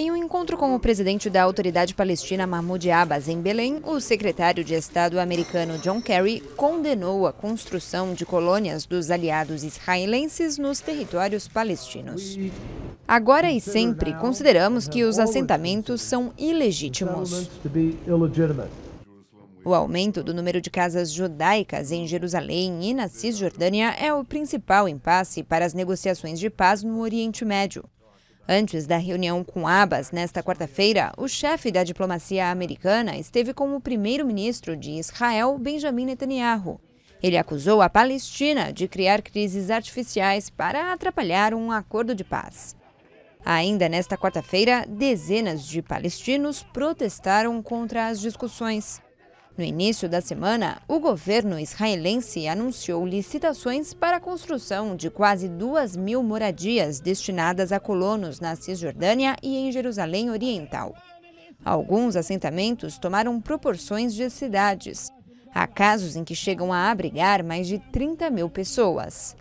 Em um encontro com o presidente da autoridade palestina Mahmoud Abbas em Belém, o secretário de Estado americano John Kerry condenou a construção de colônias dos aliados israelenses nos territórios palestinos. Agora e sempre consideramos que os assentamentos são ilegítimos. O aumento do número de casas judaicas em Jerusalém e na Cisjordânia é o principal impasse para as negociações de paz no Oriente Médio. Antes da reunião com Abbas nesta quarta-feira, o chefe da diplomacia americana esteve com o primeiro-ministro de Israel, Benjamin Netanyahu. Ele acusou a Palestina de criar crises artificiais para atrapalhar um acordo de paz. Ainda nesta quarta-feira, dezenas de palestinos protestaram contra as discussões. No início da semana, o governo israelense anunciou licitações para a construção de quase 2 mil moradias destinadas a colonos na Cisjordânia e em Jerusalém Oriental. Alguns assentamentos tomaram proporções de cidades. Há casos em que chegam a abrigar mais de 30 mil pessoas.